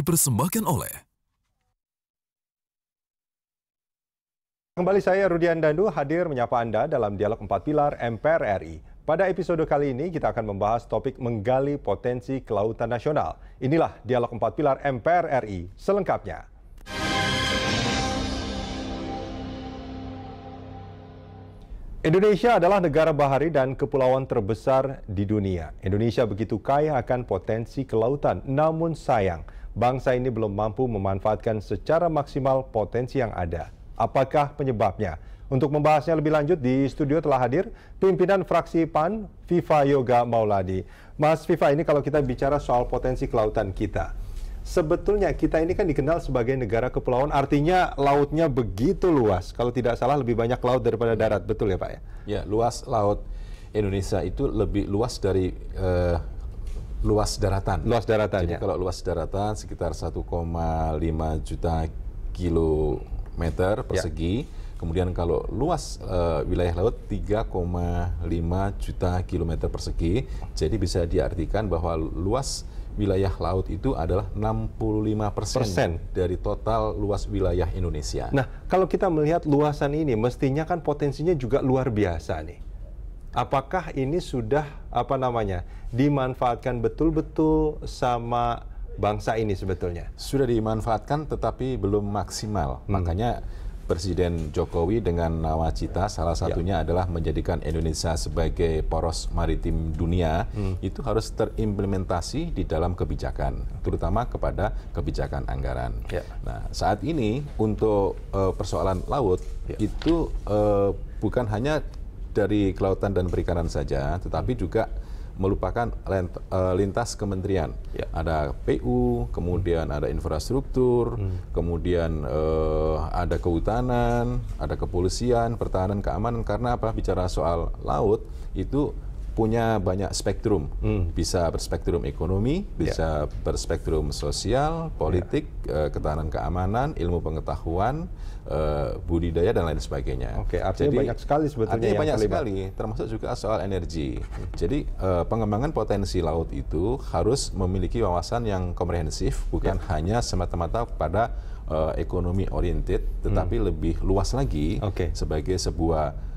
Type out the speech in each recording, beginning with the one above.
dipersembahkan oleh Kembali saya Rudian Dandu hadir menyapa Anda dalam dialog 4 pilar MPR RI. Pada episode kali ini kita akan membahas topik menggali potensi kelautan nasional. Inilah dialog 4 pilar MPR RI selengkapnya. Indonesia adalah negara bahari dan kepulauan terbesar di dunia. Indonesia begitu kaya akan potensi kelautan, namun sayang bangsa ini belum mampu memanfaatkan secara maksimal potensi yang ada. Apakah penyebabnya? Untuk membahasnya lebih lanjut di studio telah hadir pimpinan fraksi PAN Viva Yoga Mauladi. Mas Viva ini kalau kita bicara soal potensi kelautan kita. Sebetulnya kita ini kan dikenal sebagai negara kepulauan, artinya lautnya begitu luas. Kalau tidak salah lebih banyak laut daripada darat, betul ya Pak ya? Ya, luas laut Indonesia itu lebih luas dari uh, luas daratan. Luas daratan. Jadi ya. kalau luas daratan sekitar 1,5 juta kilometer ya. persegi. Ya. Kemudian kalau luas uh, wilayah laut 3,5 juta kilometer persegi. Jadi bisa diartikan bahwa luas wilayah laut itu adalah 65 persen dari total luas wilayah Indonesia. Nah, kalau kita melihat luasan ini, mestinya kan potensinya juga luar biasa nih apakah ini sudah apa namanya dimanfaatkan betul-betul sama bangsa ini sebetulnya? Sudah dimanfaatkan tetapi belum maksimal. Hmm. Makanya Presiden Jokowi dengan nawacita salah ya. satunya ya. adalah menjadikan Indonesia sebagai poros maritim dunia hmm. itu harus terimplementasi di dalam kebijakan terutama kepada kebijakan anggaran. Ya. Nah saat ini untuk uh, persoalan laut ya. itu uh, bukan hanya dari kelautan dan perikanan saja, tetapi hmm. juga melupakan eh, lintas kementerian. Ya. Ada PU, kemudian ada infrastruktur, hmm. kemudian eh, ada kehutanan, ada kepolisian, pertahanan, keamanan. Karena apa? Bicara soal laut itu punya banyak spektrum, hmm. bisa berspektrum ekonomi, ya. bisa yeah. berspektrum sosial, politik, yeah. Ya. uh, ketahanan keamanan, ilmu pengetahuan, uh, budidaya dan lain sebagainya. Oke, okay, artinya Jadi, banyak sekali sebetulnya. Artinya banyak terlibat. sekali, termasuk juga soal energi. Jadi uh, pengembangan potensi laut itu harus memiliki wawasan yang komprehensif, bukan yeah. hanya semata-mata pada uh, ekonomi oriented, tetapi hmm. lebih luas lagi okay. sebagai sebuah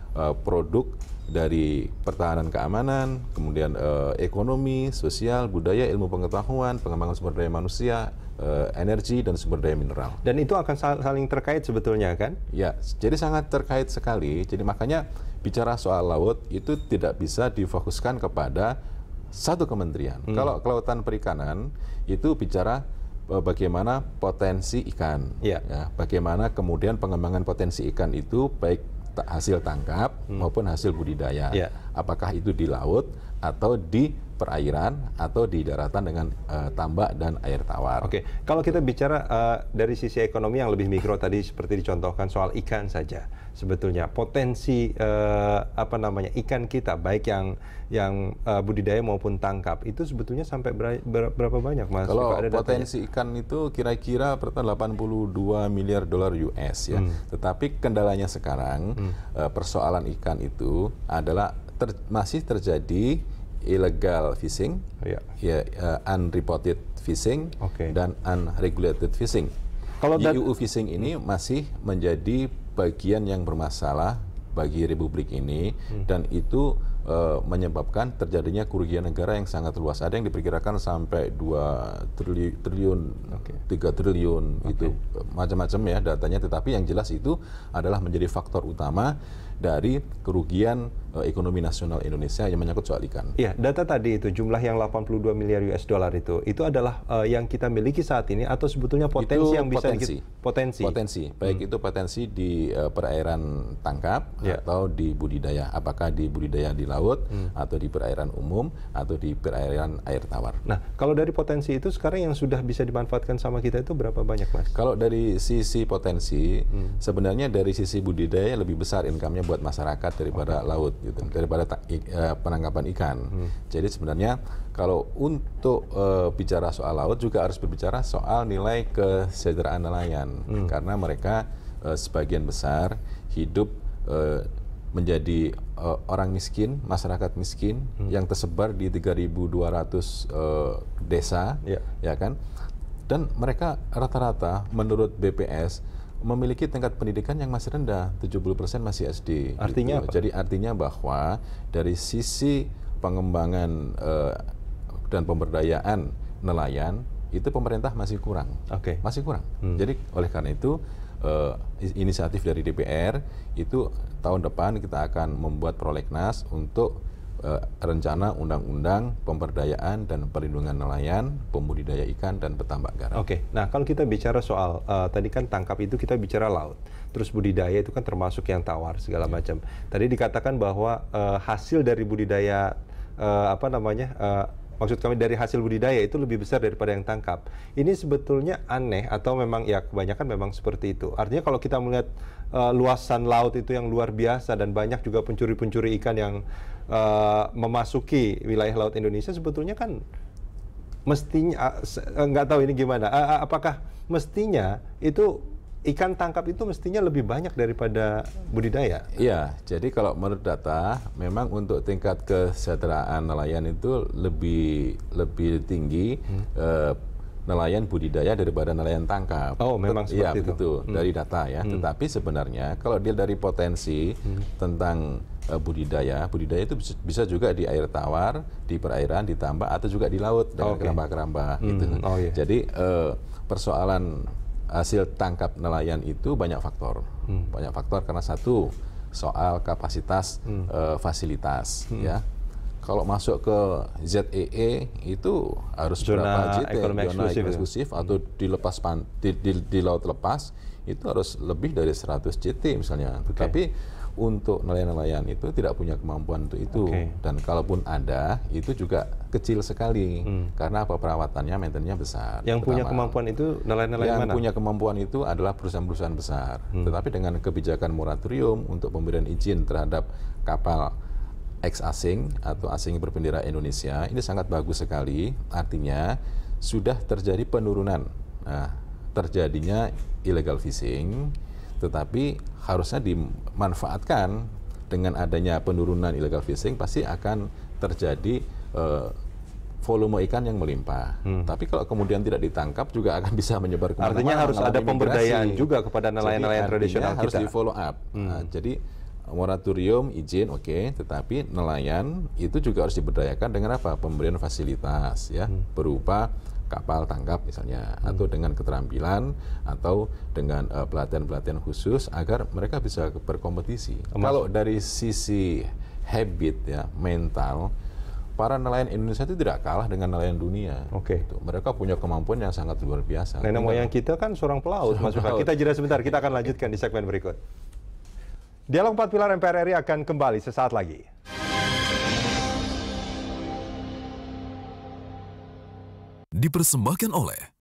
produk dari pertahanan keamanan, kemudian eh, ekonomi, sosial, budaya, ilmu pengetahuan, pengembangan sumber daya manusia, eh, energi dan sumber daya mineral. Dan itu akan saling terkait sebetulnya kan? Ya, jadi sangat terkait sekali. Jadi makanya bicara soal laut itu tidak bisa difokuskan kepada satu kementerian. Hmm. Kalau kelautan perikanan itu bicara eh, bagaimana potensi ikan, ya. Ya, bagaimana kemudian pengembangan potensi ikan itu baik hasil tangkap hmm. maupun hasil budidaya ya. apakah itu di laut atau di perairan atau di daratan dengan uh, tambak dan air tawar. Oke, kalau kita bicara uh, dari sisi ekonomi yang lebih mikro tadi seperti dicontohkan soal ikan saja, sebetulnya potensi uh, apa namanya ikan kita baik yang yang uh, budidaya maupun tangkap itu sebetulnya sampai ber, ber, berapa banyak mas? Kalau ada potensi datanya? ikan itu kira-kira per 82 miliar dolar US ya, hmm. tetapi kendalanya sekarang hmm. uh, persoalan ikan itu adalah ter, masih terjadi illegal fishing, iya. ya, ya uh, unreported fishing, okay. dan unregulated fishing. Kalau UU fishing ini masih menjadi bagian yang bermasalah bagi Republik ini hmm. dan itu Eh, menyebabkan terjadinya kerugian negara yang sangat luas. Ada yang diperkirakan sampai 2 trili triliun, okay. 3 triliun okay. itu Macam-macam ya datanya tetapi yang jelas itu adalah menjadi faktor utama dari kerugian e, ekonomi nasional Indonesia yang menyangkut soal ikan. Iya, data tadi itu jumlah yang 82 miliar US dollar itu itu adalah e, yang kita miliki saat ini atau sebetulnya potensi itu yang bisa potensi. potensi. Potensi. Baik hmm. itu potensi di e, perairan tangkap ya. atau di budidaya. Apakah di budidaya di laut hmm. atau di perairan umum atau di perairan air tawar. Nah, kalau dari potensi itu sekarang yang sudah bisa dimanfaatkan sama kita itu berapa banyak, Mas? Kalau dari sisi potensi, hmm. sebenarnya dari sisi budidaya lebih besar income-nya buat masyarakat daripada okay. laut gitu, okay. daripada uh, penangkapan ikan. Hmm. Jadi sebenarnya kalau untuk uh, bicara soal laut juga harus berbicara soal nilai kesejahteraan nelayan hmm. karena mereka uh, sebagian besar hidup uh, menjadi uh, orang miskin, masyarakat miskin hmm. yang tersebar di 3.200 uh, eh, desa, yeah. ya kan? Dan mereka rata-rata menurut BPS memiliki tingkat pendidikan yang masih rendah, 70% masih SD. Artinya gitu. apa? Jadi artinya bahwa dari sisi pengembangan uh, dan pemberdayaan nelayan itu pemerintah masih kurang. Oke. Okay. Masih kurang. Hmm. Jadi oleh karena itu uh, inisiatif dari DPR itu tahun depan kita akan membuat prolegnas untuk uh, rencana undang-undang pemberdayaan dan perlindungan nelayan, pembudidaya ikan dan petambak garam. Oke. Okay. Nah, kalau kita bicara soal uh, tadi kan tangkap itu kita bicara laut. Terus budidaya itu kan termasuk yang tawar segala yeah. macam. Tadi dikatakan bahwa uh, hasil dari budidaya uh, apa namanya? Uh, maksud kami dari hasil budidaya itu lebih besar daripada yang tangkap. Ini sebetulnya aneh atau memang ya kebanyakan memang seperti itu. Artinya kalau kita melihat uh, luasan laut itu yang luar biasa dan banyak juga pencuri-pencuri ikan yang uh, memasuki wilayah laut Indonesia sebetulnya kan mestinya uh, nggak tahu ini gimana. Uh, uh, apakah mestinya itu ikan tangkap itu mestinya lebih banyak daripada budidaya. Iya, jadi kalau menurut data memang untuk tingkat kesejahteraan nelayan itu lebih lebih tinggi hmm. eh, nelayan budidaya daripada nelayan tangkap. Oh, memang Tet iya, seperti ya, itu. Betul, hmm. dari data ya. Hmm. Tetapi sebenarnya kalau dia dari potensi hmm. tentang eh, budidaya, budidaya itu bisa, juga di air tawar, di perairan, ditambah atau juga di laut dengan keramba-keramba okay. Hmm. gitu. Oh, iya. Jadi uh, persoalan hasil tangkap nelayan itu banyak faktor. Hmm. Banyak faktor karena satu soal kapasitas hmm. e, fasilitas hmm. ya. Kalau masuk ke ZEE e itu harus zona berapa JT, ya? ekonomi zona eksklusif, ya? eksklusif ya? atau hmm. dilepas pan, di, di, di laut lepas itu harus lebih dari 100 JT misalnya. Okay. Tapi untuk nelayan-nelayan itu tidak punya kemampuan untuk itu okay. dan kalaupun ada itu juga kecil sekali hmm. karena apa perawatannya maintenance besar. Yang Pertama, punya kemampuan itu nelayan-nelayan mana? Yang punya kemampuan itu adalah perusahaan-perusahaan besar. Hmm. Tetapi dengan kebijakan moratorium untuk pemberian izin terhadap kapal ex asing atau asing berbendera Indonesia ini sangat bagus sekali. Artinya sudah terjadi penurunan nah, terjadinya illegal fishing tetapi harusnya dimanfaatkan dengan adanya penurunan illegal fishing pasti akan terjadi uh, volume ikan yang melimpah. Hmm. Tapi kalau kemudian tidak ditangkap juga akan bisa menyebar kemana-mana. Artinya harus ada pemberdayaan migrasi. juga kepada nelayan-nelayan tradisional kita. harus di follow up. Hmm. Nah, jadi moratorium izin oke, okay, tetapi nelayan itu juga harus diberdayakan dengan apa? Pemberian fasilitas ya hmm. berupa kapal tangkap misalnya hmm. atau dengan keterampilan atau dengan uh, pelatihan-pelatihan khusus agar mereka bisa berkompetisi. Mas. Kalau dari sisi habit ya mental para nelayan Indonesia itu tidak kalah dengan nelayan dunia. Oke. Okay. Gitu. Mereka punya kemampuan yang sangat luar biasa. Nenek moyang kita kan seorang pelaut, Mas Kita jeda sebentar, kita akan lanjutkan di segmen berikut. Dialog 4 Pilar MPR RI akan kembali sesaat lagi. dipersembahkan oleh